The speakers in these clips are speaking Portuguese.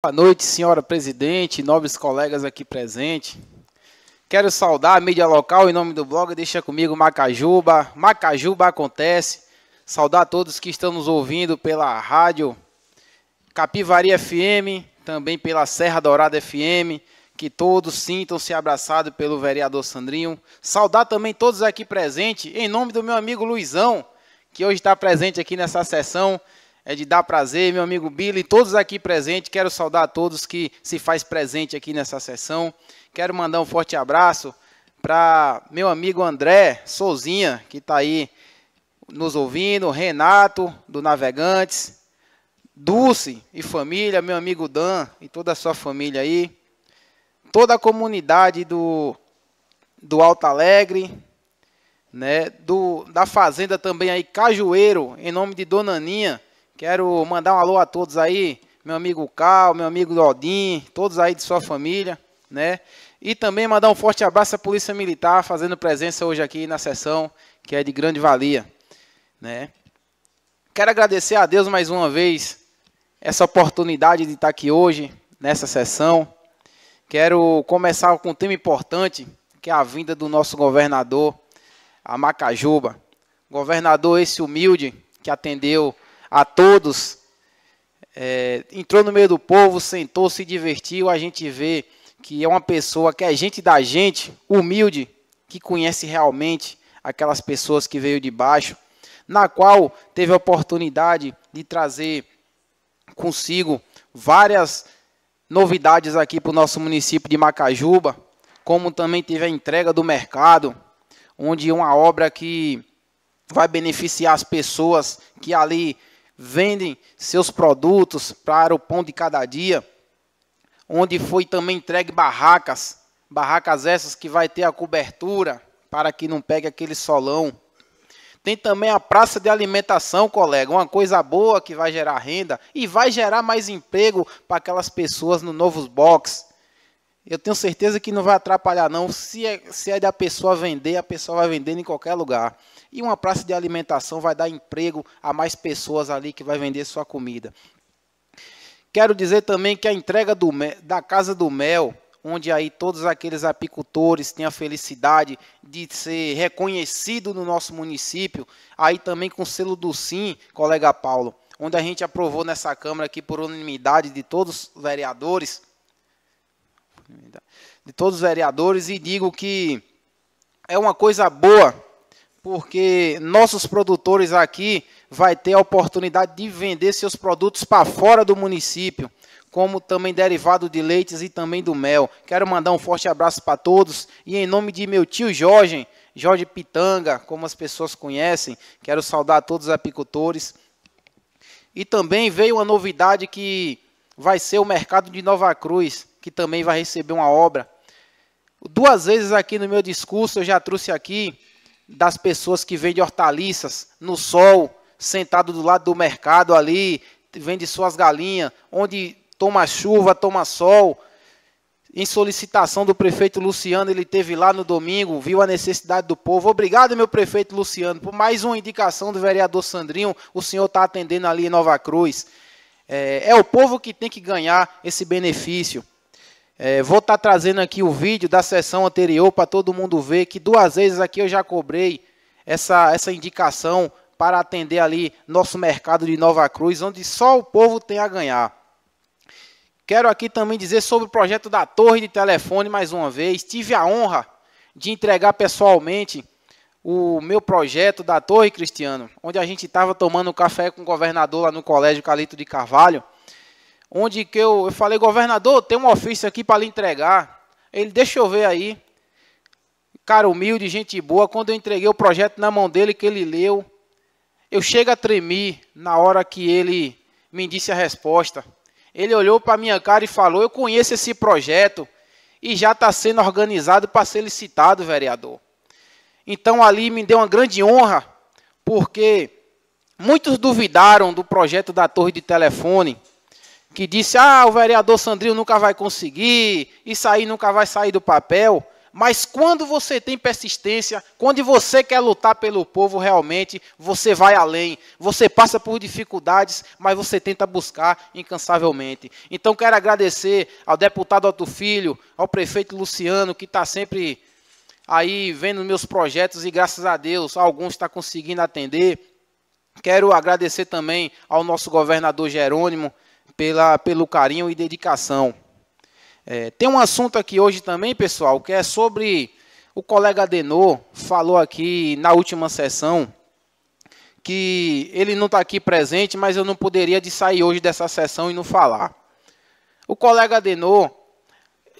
Boa noite, senhora presidente, nobres colegas aqui presentes. Quero saudar a mídia local em nome do blog Deixa Comigo Macajuba. Macajuba acontece. Saudar a todos que estão nos ouvindo pela rádio Capivari FM, também pela Serra Dourada FM. Que todos sintam-se abraçados pelo vereador Sandrinho. Saudar também todos aqui presentes em nome do meu amigo Luizão, que hoje está presente aqui nessa sessão é de dar prazer, meu amigo Billy, todos aqui presentes, quero saudar a todos que se faz presente aqui nessa sessão. Quero mandar um forte abraço para meu amigo André Souzinha, que está aí nos ouvindo, Renato, do Navegantes, Dulce e família, meu amigo Dan e toda a sua família aí, toda a comunidade do, do Alto Alegre, né, do, da fazenda também aí, Cajueiro, em nome de Dona Aninha, Quero mandar um alô a todos aí, meu amigo Cal, meu amigo Odin, todos aí de sua família, né? E também mandar um forte abraço à Polícia Militar, fazendo presença hoje aqui na sessão, que é de grande valia, né? Quero agradecer a Deus mais uma vez essa oportunidade de estar aqui hoje, nessa sessão. Quero começar com um tema importante, que é a vinda do nosso governador a Macajuba. Governador esse humilde que atendeu a todos. É, entrou no meio do povo, sentou, se divertiu. A gente vê que é uma pessoa que é gente da gente, humilde, que conhece realmente aquelas pessoas que veio de baixo, na qual teve a oportunidade de trazer consigo várias novidades aqui para o nosso município de Macajuba, como também teve a entrega do mercado, onde uma obra que vai beneficiar as pessoas que ali vendem seus produtos para o pão de cada dia, onde foi também entregue barracas, barracas essas que vai ter a cobertura para que não pegue aquele solão. Tem também a praça de alimentação, colega, uma coisa boa que vai gerar renda e vai gerar mais emprego para aquelas pessoas no Novos Box eu tenho certeza que não vai atrapalhar, não. Se é, se é da pessoa vender, a pessoa vai vender em qualquer lugar. E uma praça de alimentação vai dar emprego a mais pessoas ali que vai vender sua comida. Quero dizer também que a entrega do, da Casa do Mel, onde aí todos aqueles apicultores têm a felicidade de ser reconhecido no nosso município, aí também com o selo do Sim, colega Paulo, onde a gente aprovou nessa Câmara aqui por unanimidade de todos os vereadores, de todos os vereadores e digo que é uma coisa boa, porque nossos produtores aqui vai ter a oportunidade de vender seus produtos para fora do município, como também derivado de leites e também do mel. Quero mandar um forte abraço para todos e em nome de meu tio Jorge, Jorge Pitanga, como as pessoas conhecem, quero saudar todos os apicultores. E também veio uma novidade que vai ser o mercado de Nova Cruz que também vai receber uma obra. Duas vezes aqui no meu discurso eu já trouxe aqui das pessoas que vendem hortaliças no sol, sentado do lado do mercado ali, vende suas galinhas, onde toma chuva, toma sol. Em solicitação do prefeito Luciano, ele teve lá no domingo, viu a necessidade do povo. Obrigado, meu prefeito Luciano, por mais uma indicação do vereador Sandrinho. O senhor está atendendo ali em Nova Cruz. É, é o povo que tem que ganhar esse benefício. É, vou estar tá trazendo aqui o vídeo da sessão anterior para todo mundo ver que duas vezes aqui eu já cobrei essa, essa indicação para atender ali nosso mercado de Nova Cruz, onde só o povo tem a ganhar. Quero aqui também dizer sobre o projeto da torre de telefone mais uma vez. Tive a honra de entregar pessoalmente o meu projeto da Torre Cristiano, onde a gente estava tomando café com o governador lá no colégio Calito de Carvalho onde que eu, eu falei, governador, tem um ofício aqui para lhe entregar. Ele, deixa eu ver aí. Cara humilde, gente boa, quando eu entreguei o projeto na mão dele, que ele leu, eu chego a tremer na hora que ele me disse a resposta. Ele olhou para minha cara e falou, eu conheço esse projeto e já está sendo organizado para ser licitado, vereador. Então ali me deu uma grande honra, porque muitos duvidaram do projeto da torre de telefone, que disse: ah, o vereador Sandrinho nunca vai conseguir, isso aí nunca vai sair do papel. Mas quando você tem persistência, quando você quer lutar pelo povo realmente, você vai além. Você passa por dificuldades, mas você tenta buscar incansavelmente. Então quero agradecer ao deputado Otto Filho, ao prefeito Luciano, que está sempre aí vendo meus projetos e graças a Deus alguns está conseguindo atender. Quero agradecer também ao nosso governador Jerônimo, pela, pelo carinho e dedicação. É, tem um assunto aqui hoje também, pessoal, que é sobre o colega Denor falou aqui na última sessão que ele não está aqui presente, mas eu não poderia de sair hoje dessa sessão e não falar. O colega Denor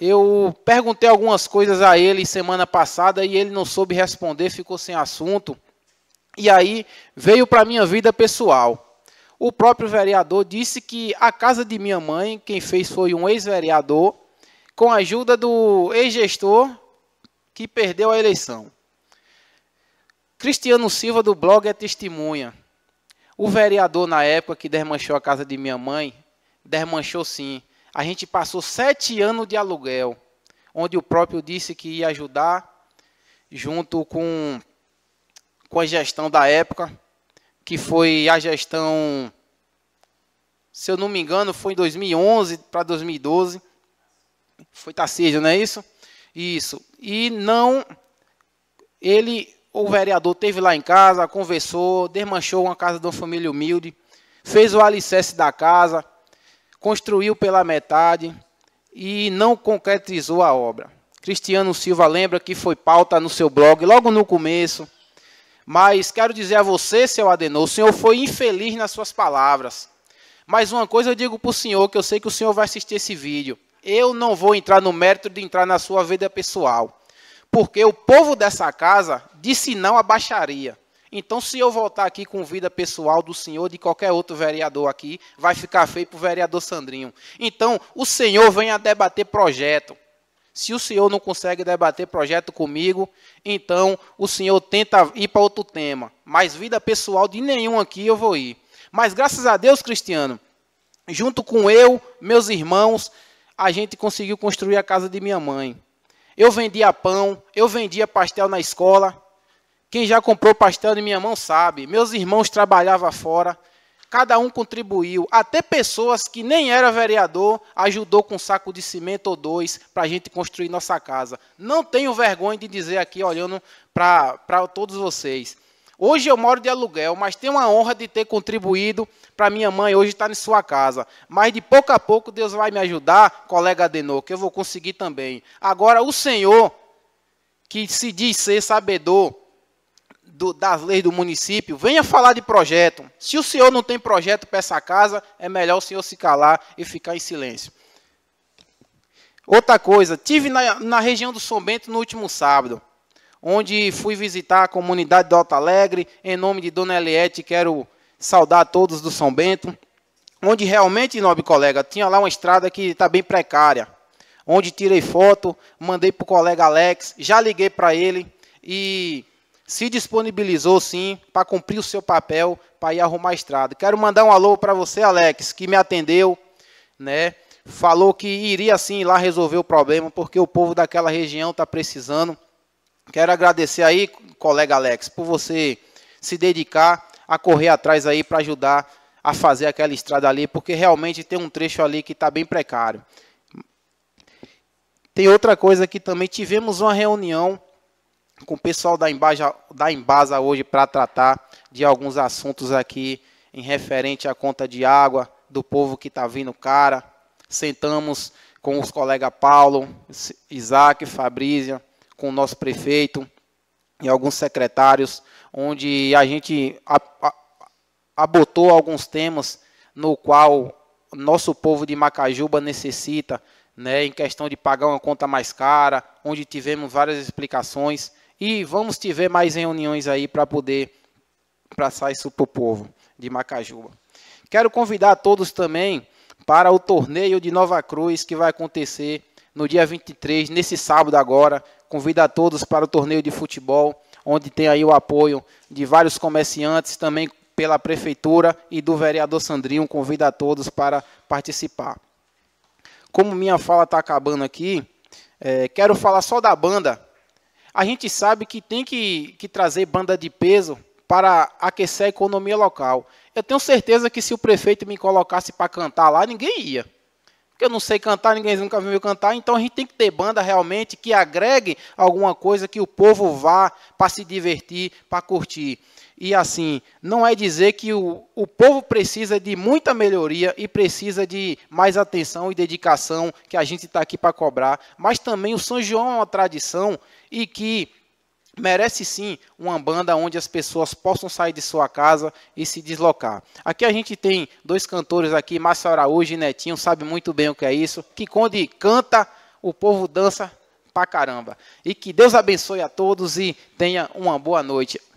eu perguntei algumas coisas a ele semana passada e ele não soube responder, ficou sem assunto. E aí veio para minha vida pessoal. O próprio vereador disse que a casa de minha mãe, quem fez foi um ex-vereador, com a ajuda do ex-gestor que perdeu a eleição. Cristiano Silva, do blog, é testemunha. O vereador, na época que desmanchou a casa de minha mãe, desmanchou sim. A gente passou sete anos de aluguel, onde o próprio disse que ia ajudar, junto com, com a gestão da época que foi a gestão, se eu não me engano, foi em 2011 para 2012. Foi Tarcísio, não é isso? Isso. E não, ele, o vereador teve lá em casa, conversou, desmanchou uma casa de uma família humilde, fez o alicerce da casa, construiu pela metade e não concretizou a obra. Cristiano Silva lembra que foi pauta no seu blog logo no começo mas quero dizer a você, seu Adenor, o senhor foi infeliz nas suas palavras. Mas uma coisa eu digo para o senhor, que eu sei que o senhor vai assistir esse vídeo. Eu não vou entrar no mérito de entrar na sua vida pessoal. Porque o povo dessa casa disse não à baixaria. Então, se eu voltar aqui com vida pessoal do senhor, de qualquer outro vereador aqui, vai ficar feio para o vereador Sandrinho. Então, o senhor venha debater projeto. Se o senhor não consegue debater projeto comigo, então o senhor tenta ir para outro tema. Mas vida pessoal de nenhum aqui eu vou ir. Mas graças a Deus, Cristiano, junto com eu, meus irmãos, a gente conseguiu construir a casa de minha mãe. Eu vendia pão, eu vendia pastel na escola. Quem já comprou pastel de minha mão sabe. Meus irmãos trabalhavam fora. Cada um contribuiu, até pessoas que nem era vereador ajudou com um saco de cimento ou dois para a gente construir nossa casa. Não tenho vergonha de dizer aqui, olhando para todos vocês. Hoje eu moro de aluguel, mas tenho a honra de ter contribuído para minha mãe hoje estar tá em sua casa. Mas de pouco a pouco Deus vai me ajudar, colega Adenor, que eu vou conseguir também. Agora, o Senhor, que se diz ser sabedor do, das leis do município, venha falar de projeto. Se o senhor não tem projeto para essa casa, é melhor o senhor se calar e ficar em silêncio. Outra coisa, tive na, na região do São Bento no último sábado, onde fui visitar a comunidade do Alto Alegre, em nome de Dona Eliette, quero saudar a todos do São Bento, onde realmente, nobre colega, tinha lá uma estrada que está bem precária, onde tirei foto, mandei para o colega Alex, já liguei para ele, e se disponibilizou sim para cumprir o seu papel para ir arrumar a estrada. Quero mandar um alô para você, Alex, que me atendeu, né? Falou que iria sim lá resolver o problema, porque o povo daquela região está precisando. Quero agradecer aí, colega Alex, por você se dedicar a correr atrás aí para ajudar a fazer aquela estrada ali, porque realmente tem um trecho ali que está bem precário. Tem outra coisa que também tivemos uma reunião com o pessoal da Embasa, da Embasa hoje para tratar de alguns assuntos aqui em referente à conta de água do povo que está vindo cara. Sentamos com os colegas Paulo, Isaac, Fabrícia, com o nosso prefeito e alguns secretários, onde a gente abotou alguns temas no qual nosso povo de Macajuba necessita, né, em questão de pagar uma conta mais cara, onde tivemos várias explicações e vamos te ver mais reuniões aí para poder passar isso para o povo de Macajuba. Quero convidar todos também para o torneio de Nova Cruz que vai acontecer no dia 23, nesse sábado agora. Convido a todos para o torneio de futebol, onde tem aí o apoio de vários comerciantes, também pela prefeitura e do vereador Sandrinho. Convido a todos para participar. Como minha fala está acabando aqui, é, quero falar só da banda a gente sabe que tem que, que trazer banda de peso para aquecer a economia local. Eu tenho certeza que se o prefeito me colocasse para cantar lá, ninguém ia. Porque eu não sei cantar, ninguém nunca viu eu cantar, então a gente tem que ter banda realmente que agregue alguma coisa que o povo vá para se divertir, para curtir. E assim, não é dizer que o, o povo precisa de muita melhoria e precisa de mais atenção e dedicação que a gente está aqui para cobrar, mas também o São João é uma tradição e que merece sim uma banda onde as pessoas possam sair de sua casa e se deslocar. Aqui a gente tem dois cantores aqui, Márcio Araújo e Netinho, sabe muito bem o que é isso, que quando canta, o povo dança pra caramba. E que Deus abençoe a todos e tenha uma boa noite.